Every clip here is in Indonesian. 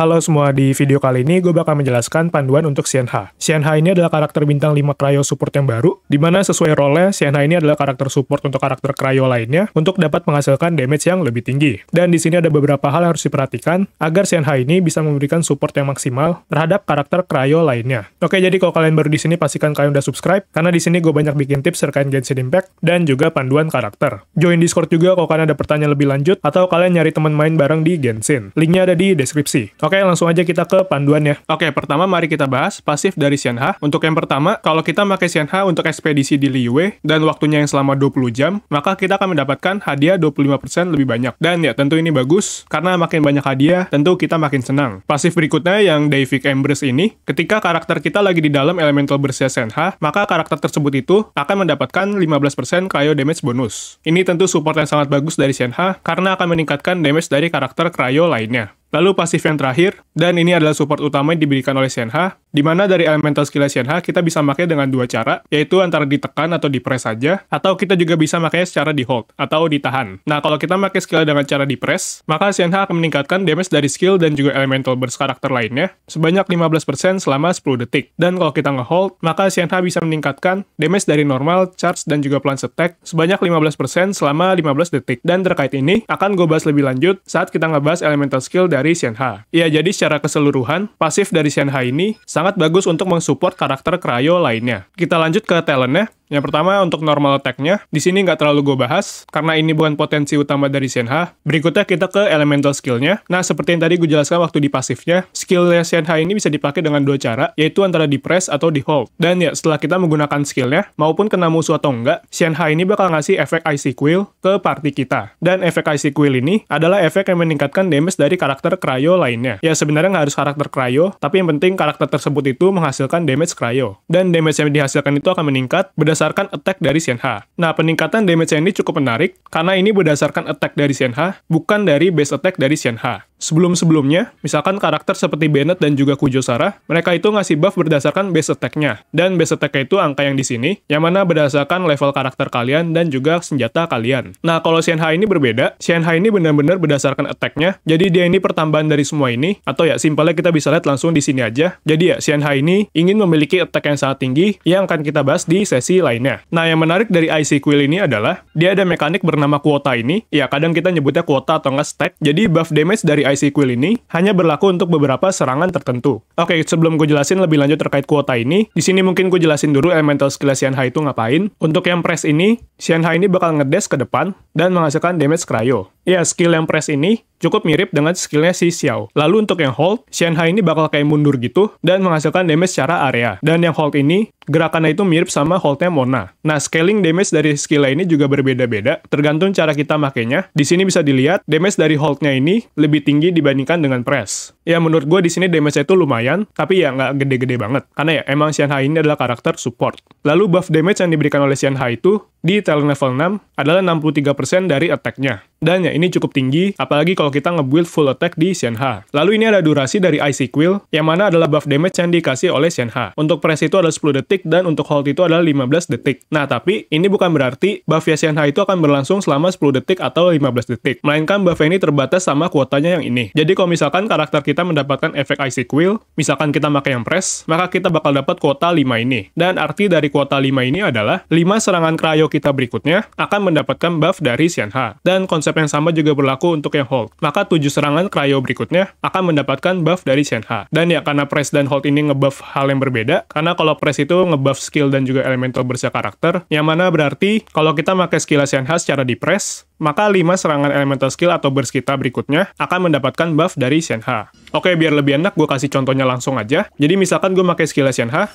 Halo semua, di video kali ini gue bakal menjelaskan panduan untuk Sienha. Sienha ini adalah karakter bintang 5 Cryo support yang baru, dimana sesuai role nya, Sienha ini adalah karakter support untuk karakter Cryo lainnya untuk dapat menghasilkan damage yang lebih tinggi. Dan di sini ada beberapa hal yang harus diperhatikan agar Sienha ini bisa memberikan support yang maksimal terhadap karakter Cryo lainnya. Oke, jadi kalau kalian baru di sini pastikan kalian udah subscribe, karena di sini gue banyak bikin tips terkait Genshin Impact dan juga panduan karakter. Join Discord juga kalau kalian ada pertanyaan lebih lanjut atau kalian nyari teman main bareng di Genshin. Linknya ada di deskripsi. Oke, langsung aja kita ke panduannya. Oke, pertama mari kita bahas pasif dari Xianha. Untuk yang pertama, kalau kita pakai Xianha untuk ekspedisi di Liyue dan waktunya yang selama 20 jam, maka kita akan mendapatkan hadiah 25% lebih banyak. Dan ya, tentu ini bagus, karena makin banyak hadiah, tentu kita makin senang. Pasif berikutnya yang Deific Embrace ini, ketika karakter kita lagi di dalam elemental bersih Xianha, maka karakter tersebut itu akan mendapatkan 15% cryo damage bonus. Ini tentu support yang sangat bagus dari Xianha, karena akan meningkatkan damage dari karakter cryo lainnya. Lalu pasif yang terakhir, dan ini adalah support utama yang diberikan oleh Senha, di mana dari elemental skill H kita bisa makai dengan dua cara, yaitu antara ditekan atau dipres saja, atau kita juga bisa makainya secara di hold atau ditahan. Nah, kalau kita makai skill dengan cara dipres, maka H akan meningkatkan damage dari skill dan juga elemental berskarakter lainnya sebanyak 15% selama 10 detik. Dan kalau kita ngehold, maka H bisa meningkatkan damage dari normal, charge, dan juga plant attack sebanyak 15% selama 15 detik. Dan terkait ini, akan gue bahas lebih lanjut saat kita ngebahas elemental skill dari H. Ya, jadi secara keseluruhan, pasif dari H ini sangat bagus untuk mensupport karakter Cryo lainnya. Kita lanjut ke talentnya. Yang pertama untuk normal attack-nya, di sini nggak terlalu gue bahas, karena ini bukan potensi utama dari Senha. Berikutnya kita ke elemental skill-nya. Nah, seperti yang tadi gue jelaskan waktu di pasifnya, skill-nya ini bisa dipakai dengan dua cara, yaitu antara di press atau di hold. Dan ya, setelah kita menggunakan skill-nya, maupun kena musuh atau enggak, Senha ini bakal ngasih efek IC Quill ke party kita. Dan efek IC Quill ini adalah efek yang meningkatkan damage dari karakter Cryo lainnya. Ya, sebenarnya nggak harus karakter Cryo, tapi yang penting karakter tersebut itu menghasilkan damage Cryo. Dan damage yang dihasilkan itu akan meningkat berdasarkan berdasarkan attack dari CNH. Nah, peningkatan damage ini cukup menarik karena ini berdasarkan attack dari CNH, bukan dari base attack dari CNH. Sebelum-sebelumnya, misalkan karakter seperti Bennett dan juga Kujo Sarah, mereka itu ngasih buff berdasarkan base attack-nya. Dan base attack itu angka yang di sini, yang mana berdasarkan level karakter kalian dan juga senjata kalian. Nah, kalau Shenhe ini berbeda, Shenhe ini benar-benar berdasarkan attack-nya, jadi dia ini pertambahan dari semua ini, atau ya simpelnya kita bisa lihat langsung di sini aja. Jadi ya, Shenhe ini ingin memiliki attack yang sangat tinggi, yang akan kita bahas di sesi lainnya. Nah, yang menarik dari IC Quill ini adalah, dia ada mekanik bernama kuota ini, ya kadang kita nyebutnya kuota atau nggak stack, jadi buff damage dari API Quill ini hanya berlaku untuk beberapa serangan tertentu. Oke, sebelum gue jelasin lebih lanjut terkait kuota ini, di sini mungkin gue jelasin dulu elemental skill Shenhai itu ngapain. Untuk yang press ini, Shenhai ini bakal ngedes ke depan dan menghasilkan damage cryo. Ya, skill yang press ini cukup mirip dengan skillnya si Xiao. Lalu untuk yang hold, Hai ini bakal kayak mundur gitu dan menghasilkan damage secara area. Dan yang hold ini, gerakannya itu mirip sama holdnya Mona. Nah, scaling damage dari skill ini juga berbeda-beda, tergantung cara kita makainya. Di sini bisa dilihat, damage dari holdnya ini lebih tinggi dibandingkan dengan press. Ya, menurut gue di sini damage itu lumayan, tapi ya nggak gede-gede banget. Karena ya, emang Hai ini adalah karakter support. Lalu buff damage yang diberikan oleh Hai itu, di talent level 6, adalah 63% dari attack-nya. Dan ya, ini cukup tinggi, apalagi kalau kita nge-build full attack di Xianha. Lalu ini ada durasi dari Icy Quill, yang mana adalah buff damage yang dikasih oleh Xianha. Untuk press itu adalah 10 detik, dan untuk hold itu adalah 15 detik. Nah, tapi ini bukan berarti buff ya Xianha itu akan berlangsung selama 10 detik atau 15 detik. Melainkan buff ini terbatas sama kuotanya yang ini. Jadi kalau misalkan karakter kita mendapatkan efek Icy Quill, misalkan kita pakai yang press, maka kita bakal dapat kuota 5 ini. Dan arti dari kuota 5 ini adalah, 5 serangan cryo kita berikutnya akan mendapatkan buff dari Xianha. Dan konsep konsep yang sama juga berlaku untuk yang hold. Maka tujuh serangan Cryo berikutnya akan mendapatkan buff dari Shenha. Dan ya karena Press dan Hold ini ngebuff hal yang berbeda, karena kalau Press itu ngebuff skill dan juga elemental bersih karakter, yang mana berarti kalau kita pakai skill Shenha secara di Press, maka 5 serangan elemental skill atau burst kita berikutnya akan mendapatkan buff dari Shenha. Oke, biar lebih enak gue kasih contohnya langsung aja. Jadi misalkan gue pakai skill Shenha,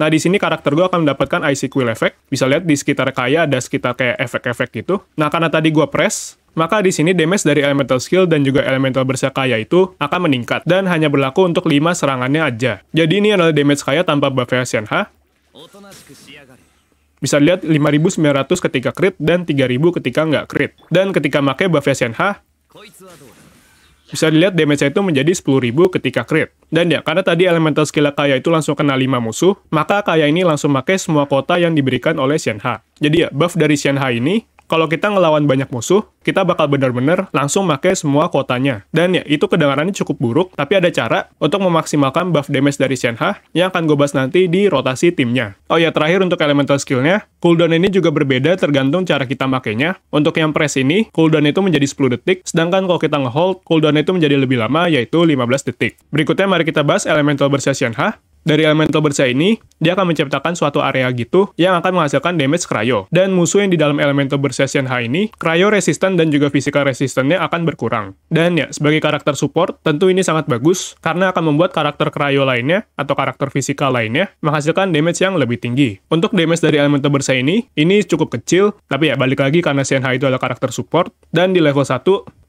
nah di sini karakter gue akan mendapatkan IC Quill Effect. Bisa lihat di sekitar kaya ada sekitar kayak efek-efek gitu. Nah, karena tadi gue press, maka di sini damage dari elemental skill dan juga elemental bersih kaya itu akan meningkat dan hanya berlaku untuk 5 serangannya aja. Jadi ini adalah damage kaya tanpa buff Shenha. Bisa lihat 5900 ketika crit dan 3000 ketika nggak crit. Dan ketika pakai buff SNH, bisa dilihat damage itu menjadi 10.000 ketika crit. Dan ya, karena tadi elemental skill Kaya itu langsung kena 5 musuh, maka Kaya ini langsung pakai semua kota yang diberikan oleh Shenha. Jadi ya, buff dari Shenha ini kalau kita ngelawan banyak musuh, kita bakal benar-benar langsung pakai semua kuotanya. Dan ya, itu kedengarannya cukup buruk, tapi ada cara untuk memaksimalkan buff damage dari Shenha yang akan gue bahas nanti di rotasi timnya. Oh ya, terakhir untuk elemental skillnya, cooldown ini juga berbeda tergantung cara kita makainya. Untuk yang press ini, cooldown itu menjadi 10 detik, sedangkan kalau kita ngehold, cooldown itu menjadi lebih lama, yaitu 15 detik. Berikutnya mari kita bahas elemental bersih Shenha. Dari elemental bersa ini, dia akan menciptakan suatu area gitu yang akan menghasilkan damage cryo. Dan musuh yang di dalam elemental bersia Shen Ha ini, cryo resisten dan juga physical resistennya akan berkurang. Dan ya, sebagai karakter support, tentu ini sangat bagus karena akan membuat karakter cryo lainnya atau karakter fisikal lainnya menghasilkan damage yang lebih tinggi. Untuk damage dari elemental bersa ini, ini cukup kecil, tapi ya balik lagi karena Shen Ha itu adalah karakter support, dan di level 1,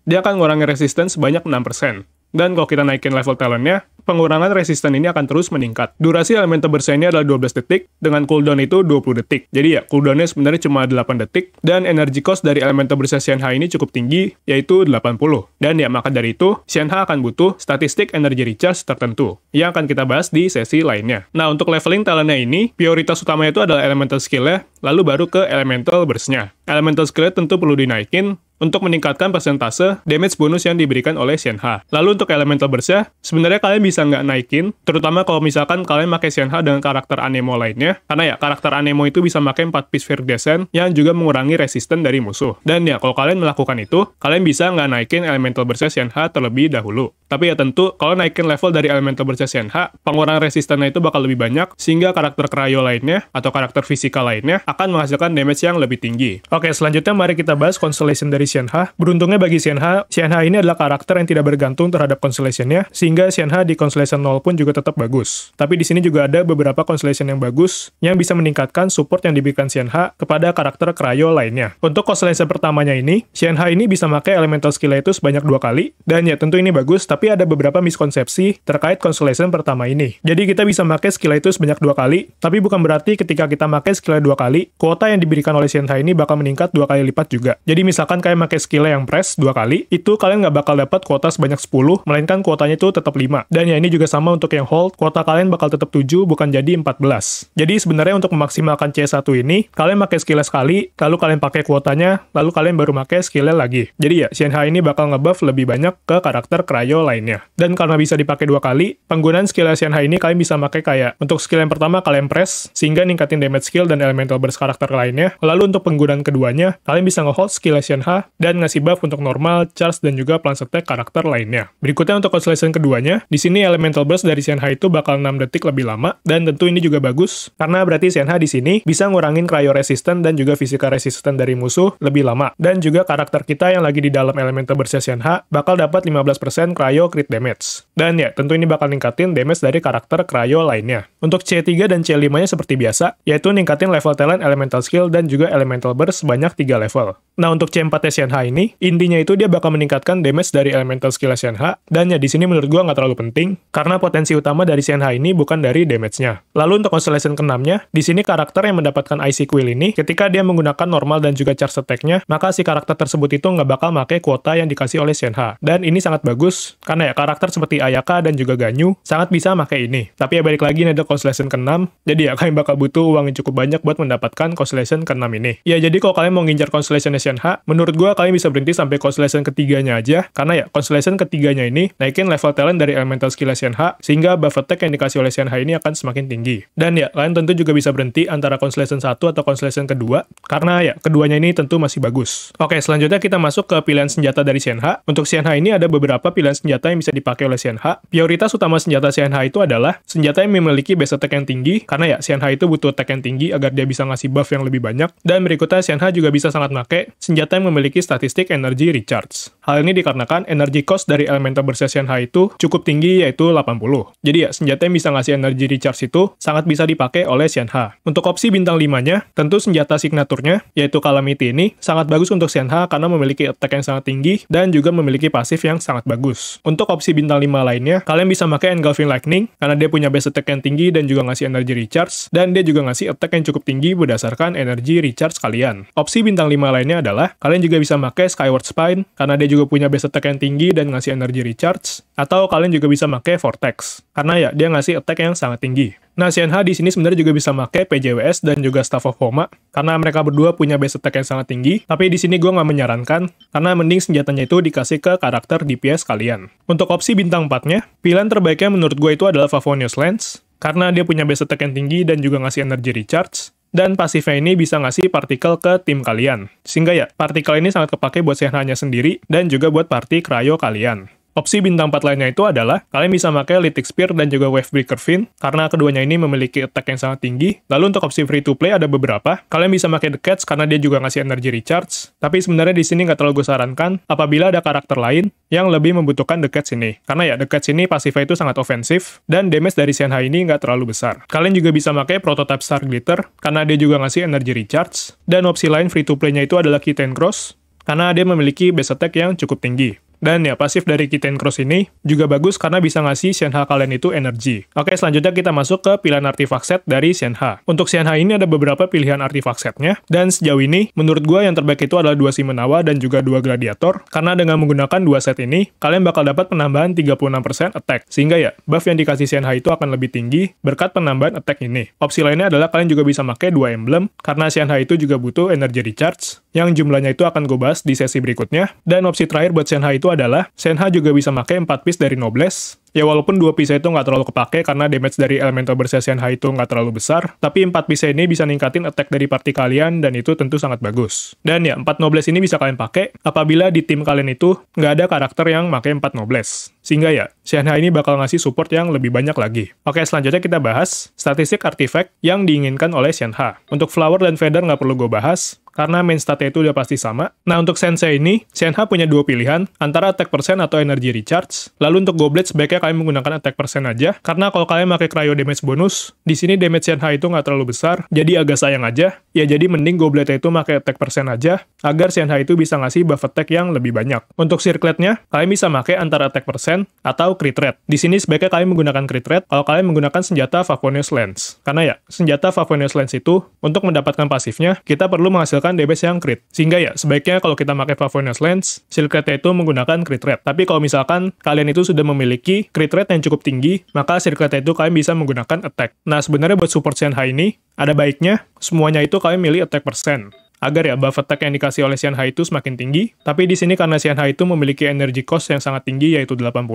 dia akan mengurangi resistance sebanyak 6%. Dan kalau kita naikin level talentnya, pengurangan resisten ini akan terus meningkat. Durasi elemen tebersa ini adalah 12 detik, dengan cooldown itu 20 detik. Jadi ya, cooldownnya sebenarnya cuma 8 detik, dan energi cost dari elemen tebersa Shenha ini cukup tinggi, yaitu 80. Dan ya, maka dari itu, Shenha akan butuh statistik energi recharge tertentu, yang akan kita bahas di sesi lainnya. Nah, untuk leveling talentnya ini, prioritas utamanya itu adalah elemental skill-nya, lalu baru ke elemental burst-nya. Elemental skill tentu perlu dinaikin, untuk meningkatkan persentase damage bonus yang diberikan oleh Shenha. Lalu untuk elemental burst-nya, sebenarnya kalian bisa nggak naikin, terutama kalau misalkan kalian pakai Shenha dengan karakter anemo lainnya, karena ya karakter anemo itu bisa pakai 4 piece Fear Descent yang juga mengurangi resisten dari musuh. Dan ya kalau kalian melakukan itu, kalian bisa nggak naikin elemental burst-nya Shenha terlebih dahulu. Tapi ya tentu, kalau naikin level dari elemental burst-nya Shenha, pengurangan resistennya itu bakal lebih banyak, sehingga karakter Cryo lainnya atau karakter fisika lainnya akan menghasilkan damage yang lebih tinggi. Oke, selanjutnya mari kita bahas constellation dari Xianha. Beruntungnya bagi Xianha, Xianha ini adalah karakter yang tidak bergantung terhadap constellation-nya, sehingga Xianha di constellation 0 pun juga tetap bagus. Tapi di sini juga ada beberapa constellation yang bagus yang bisa meningkatkan support yang diberikan Xianha kepada karakter Cryo lainnya. Untuk constellation pertamanya ini, Xianha ini bisa pakai elemental skill itu sebanyak dua kali, dan ya tentu ini bagus, tapi ada beberapa miskonsepsi terkait constellation pertama ini. Jadi kita bisa pakai skill itu sebanyak dua kali, tapi bukan berarti ketika kita pakai skill dua kali, kuota yang diberikan oleh Xianha ini bakal meningkat dua kali lipat juga. Jadi misalkan kayak kalian pakai skillnya yang press dua kali, itu kalian nggak bakal dapat kuota sebanyak 10, melainkan kuotanya itu tetap 5. Dan ya ini juga sama untuk yang hold, kuota kalian bakal tetap 7, bukan jadi 14. Jadi sebenarnya untuk memaksimalkan C1 ini, kalian pakai skillnya sekali, lalu kalian pakai kuotanya, lalu kalian baru pakai skillnya lagi. Jadi ya, Shenhai ini bakal ngebuff lebih banyak ke karakter Cryo lainnya. Dan karena bisa dipakai dua kali, penggunaan skill Shenhai ini kalian bisa pakai kayak, untuk skill yang pertama kalian press, sehingga ningkatin damage skill dan elemental burst karakter lainnya. Lalu untuk penggunaan keduanya, kalian bisa ngehold skill Shenha dan ngasih buff untuk normal, charge, dan juga plan attack karakter lainnya. Berikutnya untuk constellation keduanya, di sini Elemental Burst dari Shenhe itu bakal 6 detik lebih lama, dan tentu ini juga bagus, karena berarti Shenhe di sini bisa ngurangin Cryo Resistant dan juga Physical Resistant dari musuh lebih lama, dan juga karakter kita yang lagi di dalam Elemental Burst Shenhe bakal dapat 15% Cryo Crit Damage. Dan ya, tentu ini bakal ningkatin damage dari karakter Cryo lainnya. Untuk C3 dan C5-nya seperti biasa, yaitu ningkatin level talent Elemental Skill dan juga Elemental Burst sebanyak 3 level. Nah, untuk C4-nya Shenha ini, intinya itu dia bakal meningkatkan damage dari elemental skill Shenha, dan ya di sini menurut gua nggak terlalu penting, karena potensi utama dari Shenha ini bukan dari damage-nya. Lalu untuk constellation keenamnya di sini karakter yang mendapatkan IC Quill ini, ketika dia menggunakan normal dan juga charge attack-nya, maka si karakter tersebut itu nggak bakal make kuota yang dikasih oleh Shenha. Dan ini sangat bagus, karena ya karakter seperti Ayaka dan juga Ganyu sangat bisa make ini. Tapi ya balik lagi ini ada constellation keenam jadi ya kalian bakal butuh uang yang cukup banyak buat mendapatkan constellation keenam ini. Ya jadi kalau kalian mau ngincar constellation Shenha, menurut gue gue kalian bisa berhenti sampai constellation ketiganya aja karena ya constellation ketiganya ini naikin level talent dari elemental skill SNH sehingga buff attack yang dikasih oleh SNH ini akan semakin tinggi dan ya kalian tentu juga bisa berhenti antara constellation satu atau constellation kedua karena ya keduanya ini tentu masih bagus oke selanjutnya kita masuk ke pilihan senjata dari SNH untuk SNH ini ada beberapa pilihan senjata yang bisa dipakai oleh SNH prioritas utama senjata SNH itu adalah senjata yang memiliki base attack yang tinggi karena ya SNH itu butuh attack yang tinggi agar dia bisa ngasih buff yang lebih banyak dan berikutnya SNH juga bisa sangat make senjata yang memiliki memiliki statistik energi recharge. Hal ini dikarenakan energi cost dari elemental bersesian h itu cukup tinggi yaitu 80. Jadi ya, senjata yang bisa ngasih energi recharge itu sangat bisa dipakai oleh Sian H. Untuk opsi bintang 5-nya, tentu senjata signaturnya, yaitu Calamity ini, sangat bagus untuk Sian H karena memiliki attack yang sangat tinggi dan juga memiliki pasif yang sangat bagus. Untuk opsi bintang 5 lainnya, kalian bisa pakai Engulfing Lightning karena dia punya base attack yang tinggi dan juga ngasih energi recharge, dan dia juga ngasih attack yang cukup tinggi berdasarkan energi recharge kalian. Opsi bintang 5 lainnya adalah, kalian juga juga bisa pakai Skyward Spine karena dia juga punya base attack yang tinggi dan ngasih energi recharge. Atau kalian juga bisa pakai Vortex karena ya dia ngasih attack yang sangat tinggi. Nah, CNH di sini sebenarnya juga bisa pakai PJWS dan juga Staff of Homa karena mereka berdua punya base attack yang sangat tinggi. Tapi di sini gue nggak menyarankan karena mending senjatanya itu dikasih ke karakter DPS kalian. Untuk opsi bintang 4-nya, pilihan terbaiknya menurut gue itu adalah Favonius Lens karena dia punya base attack yang tinggi dan juga ngasih energy recharge dan pasifnya ini bisa ngasih partikel ke tim kalian. Sehingga ya, partikel ini sangat kepake buat Sehnanya sendiri dan juga buat party cryo kalian. Opsi bintang 4 lainnya itu adalah kalian bisa pakai Lytic Spear dan juga Wavebreaker Fin karena keduanya ini memiliki attack yang sangat tinggi. Lalu untuk opsi free to play ada beberapa. Kalian bisa pakai The Cats karena dia juga ngasih energy recharge. Tapi sebenarnya di sini nggak terlalu gue sarankan apabila ada karakter lain yang lebih membutuhkan The Cats ini. Karena ya The Cats ini pasifnya itu sangat ofensif dan damage dari Shenhai ini nggak terlalu besar. Kalian juga bisa pakai prototype Star Glitter karena dia juga ngasih energy recharge. Dan opsi lain free to play-nya itu adalah Kitten Cross karena dia memiliki base attack yang cukup tinggi. Dan ya pasif dari Kitten Cross ini juga bagus karena bisa ngasih Shenha kalian itu energi. Oke selanjutnya kita masuk ke pilihan artifact set dari Shenha. Untuk Shenha ini ada beberapa pilihan artifact setnya dan sejauh ini menurut gue yang terbaik itu adalah dua Simenawa dan juga dua Gladiator karena dengan menggunakan dua set ini kalian bakal dapat penambahan 36% attack sehingga ya buff yang dikasih Shenha itu akan lebih tinggi berkat penambahan attack ini. Opsi lainnya adalah kalian juga bisa pakai dua emblem karena Shenha itu juga butuh energy recharge yang jumlahnya itu akan gue bahas di sesi berikutnya dan opsi terakhir buat Shenha itu itu adalah Senha juga bisa pakai 4 piece dari Nobles, Ya walaupun dua pisau itu nggak terlalu kepake karena damage dari Elemental bersesian High itu nggak terlalu besar, tapi empat pisau ini bisa ningkatin attack dari party kalian dan itu tentu sangat bagus. Dan ya, empat Nobles ini bisa kalian pakai apabila di tim kalian itu nggak ada karakter yang pakai empat Nobles. Sehingga ya, Shenha ini bakal ngasih support yang lebih banyak lagi. Oke, selanjutnya kita bahas statistik artifact yang diinginkan oleh Shenha. Untuk Flower dan Feather nggak perlu gue bahas, karena main statnya itu udah pasti sama. Nah, untuk Sensei ini, Shenha punya dua pilihan, antara attack percent atau energy recharge. Lalu untuk Goblet sebaiknya kalian menggunakan attack persen aja. Karena kalau kalian pakai cryo damage bonus, di sini damage Shenhai itu nggak terlalu besar, jadi agak sayang aja. Ya jadi mending Goblet itu pakai attack persen aja, agar Shenhai itu bisa ngasih buff attack yang lebih banyak. Untuk circletnya, kalian bisa pakai antara attack persen atau crit rate. Di sini sebaiknya kalian menggunakan crit rate kalau kalian menggunakan senjata Favonius Lens. Karena ya, senjata Favonius Lens itu, untuk mendapatkan pasifnya, kita perlu menghasilkan damage yang crit. Sehingga ya, sebaiknya kalau kita pakai Favonius Lens, circletnya itu menggunakan crit rate. Tapi kalau misalkan kalian itu sudah memiliki crit rate yang cukup tinggi, maka sirkuit itu kalian bisa menggunakan attack. Nah, sebenarnya buat support Shenhai ini, ada baiknya semuanya itu kalian milih attack persen. Agar ya buff attack yang dikasih oleh Shenhai itu semakin tinggi, tapi di sini karena Shenhai itu memiliki energy cost yang sangat tinggi yaitu 80,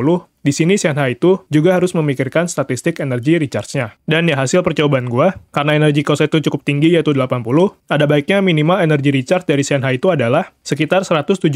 di sini Shenhai itu juga harus memikirkan statistik energy recharge-nya. Dan ya hasil percobaan gua, karena energy cost itu cukup tinggi yaitu 80, ada baiknya minimal energy recharge dari Shenhai itu adalah sekitar 170%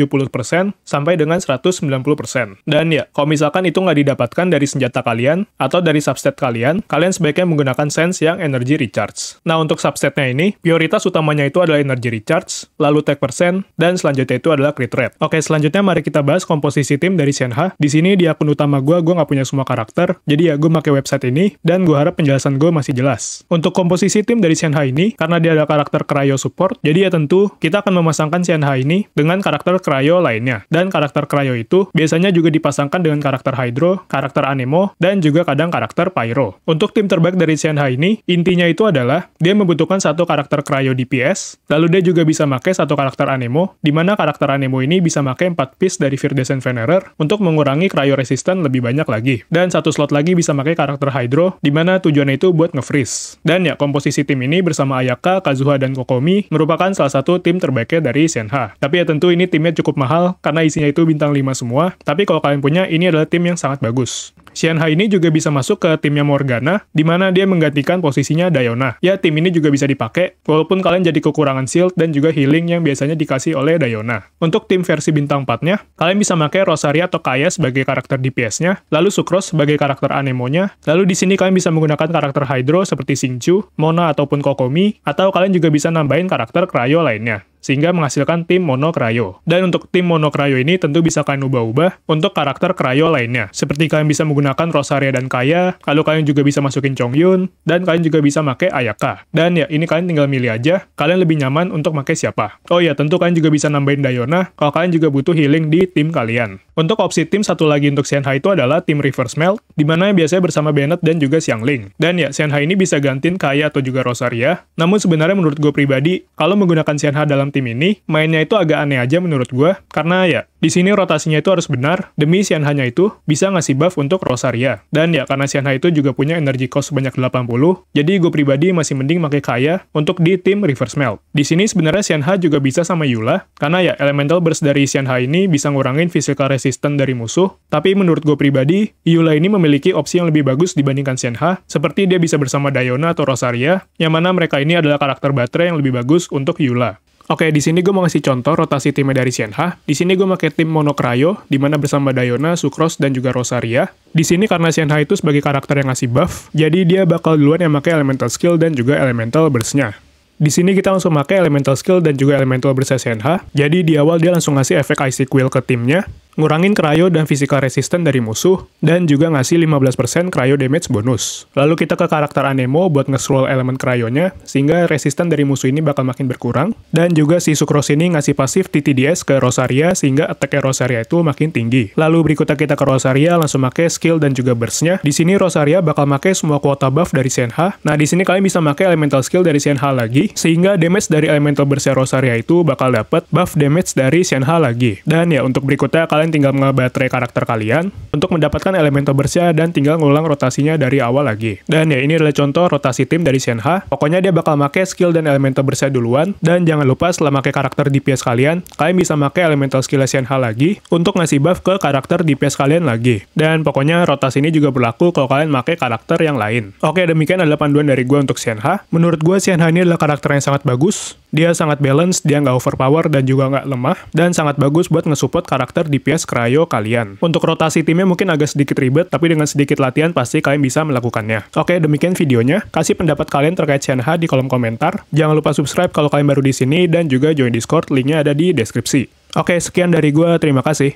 sampai dengan 190%. Dan ya, kalau misalkan itu nggak didapatkan dari senjata kalian atau dari substat kalian, kalian sebaiknya menggunakan sense yang energy recharge. Nah untuk substatnya ini, prioritas utamanya itu adalah energi dari charge, lalu tag persen, dan selanjutnya itu adalah crit rate. Oke, selanjutnya mari kita bahas komposisi tim dari Shenha. Di sini di akun utama gue, gue nggak punya semua karakter, jadi ya gue pakai website ini, dan gue harap penjelasan gue masih jelas. Untuk komposisi tim dari Shenha ini, karena dia ada karakter Cryo support, jadi ya tentu kita akan memasangkan Shenha ini dengan karakter Cryo lainnya. Dan karakter Cryo itu biasanya juga dipasangkan dengan karakter Hydro, karakter Anemo, dan juga kadang karakter Pyro. Untuk tim terbaik dari Shenha ini, intinya itu adalah dia membutuhkan satu karakter Cryo DPS, lalu dia juga bisa make satu karakter Anemo, di mana karakter Anemo ini bisa make 4 piece dari Fear Descent Venerer untuk mengurangi cryo resistant lebih banyak lagi. Dan satu slot lagi bisa make karakter Hydro, di mana tujuannya itu buat nge-freeze. Dan ya, komposisi tim ini bersama Ayaka, Kazuha, dan Kokomi merupakan salah satu tim terbaiknya dari Senha. Tapi ya tentu ini timnya cukup mahal karena isinya itu bintang 5 semua, tapi kalau kalian punya, ini adalah tim yang sangat bagus. Shan ini juga bisa masuk ke timnya Morgana, di mana dia menggantikan posisinya Dayona. Ya, tim ini juga bisa dipakai, walaupun kalian jadi kekurangan shield dan juga healing yang biasanya dikasih oleh Dayona. Untuk tim versi bintang 4-nya, kalian bisa pakai Rosaria atau Kaya sebagai karakter DPS-nya, lalu Sucrose sebagai karakter anemonya, lalu di sini kalian bisa menggunakan karakter Hydro seperti Singchu, Mona ataupun Kokomi, atau kalian juga bisa nambahin karakter Cryo lainnya sehingga menghasilkan tim Mono Cryo. Dan untuk tim Mono Cryo ini tentu bisa kalian ubah-ubah untuk karakter Cryo lainnya, seperti kalian bisa menggunakan Rosaria dan Kaya, lalu kalian juga bisa masukin Chongyun, dan kalian juga bisa pakai Ayaka. Dan ya, ini kalian tinggal milih aja, kalian lebih nyaman untuk pakai siapa. Oh ya, tentu kalian juga bisa nambahin Dayona kalau kalian juga butuh healing di tim kalian. Untuk opsi tim satu lagi untuk Shanghai itu adalah tim Reverse Melt, di mana biasanya bersama Bennett dan juga Xiangling. Dan ya, Shanghai ini bisa gantiin Kaya atau juga Rosaria. Namun sebenarnya menurut gue pribadi, kalau menggunakan Shanghai dalam tim ini, mainnya itu agak aneh aja menurut gue, karena ya di sini rotasinya itu harus benar, demi Sianhanya itu bisa ngasih buff untuk Rosaria. Dan ya karena Sianha itu juga punya energi cost sebanyak 80, jadi gue pribadi masih mending pakai Kaya untuk di tim Reverse Melt. Di sini sebenarnya Sianha juga bisa sama Yula, karena ya elemental burst dari Sianha ini bisa ngurangin physical resistance dari musuh, tapi menurut gue pribadi, Yula ini memiliki opsi yang lebih bagus dibandingkan Sianha, seperti dia bisa bersama Dayona atau Rosaria, yang mana mereka ini adalah karakter baterai yang lebih bagus untuk Yula. Oke, di sini gue mau ngasih contoh rotasi timnya dari Sienha. Di sini gue pakai tim Monokrayo, di mana bersama Dayona, Sukros, dan juga Rosaria. Di sini karena Sienha itu sebagai karakter yang ngasih buff, jadi dia bakal duluan yang pakai elemental skill dan juga elemental burst-nya. Di sini kita langsung pakai elemental skill dan juga elemental burst Sienha. Jadi di awal dia langsung ngasih efek icy quill ke timnya ngurangin cryo dan physical resistance dari musuh, dan juga ngasih 15% cryo damage bonus. Lalu kita ke karakter Anemo buat nge-scroll elemen cryonya, sehingga resistance dari musuh ini bakal makin berkurang, dan juga si Sucrose ini ngasih pasif TTDS ke Rosaria sehingga attack Rosaria itu makin tinggi. Lalu berikutnya kita ke Rosaria langsung make skill dan juga burst-nya. Di sini Rosaria bakal make semua kuota buff dari Senha. Nah di sini kalian bisa make elemental skill dari Senha lagi, sehingga damage dari elemental burstnya Rosaria itu bakal dapat buff damage dari Senha lagi. Dan ya untuk berikutnya kalian kalian tinggal ngebaterai karakter kalian untuk mendapatkan elemen Bersia dan tinggal ngulang rotasinya dari awal lagi. Dan ya ini adalah contoh rotasi tim dari Senha. Pokoknya dia bakal make skill dan elemental Bersia duluan dan jangan lupa setelah make karakter DPS kalian, kalian bisa make elemental skill Senha lagi untuk ngasih buff ke karakter DPS kalian lagi. Dan pokoknya rotasi ini juga berlaku kalau kalian make karakter yang lain. Oke, demikian adalah panduan dari gue untuk Senha. Menurut gue Senha ini adalah karakter yang sangat bagus dia sangat balance, dia nggak overpower dan juga nggak lemah, dan sangat bagus buat ngesupport karakter DPS Cryo kalian. Untuk rotasi timnya mungkin agak sedikit ribet, tapi dengan sedikit latihan pasti kalian bisa melakukannya. Oke, demikian videonya. Kasih pendapat kalian terkait Shenha di kolom komentar. Jangan lupa subscribe kalau kalian baru di sini, dan juga join Discord, linknya ada di deskripsi. Oke, sekian dari gue, terima kasih.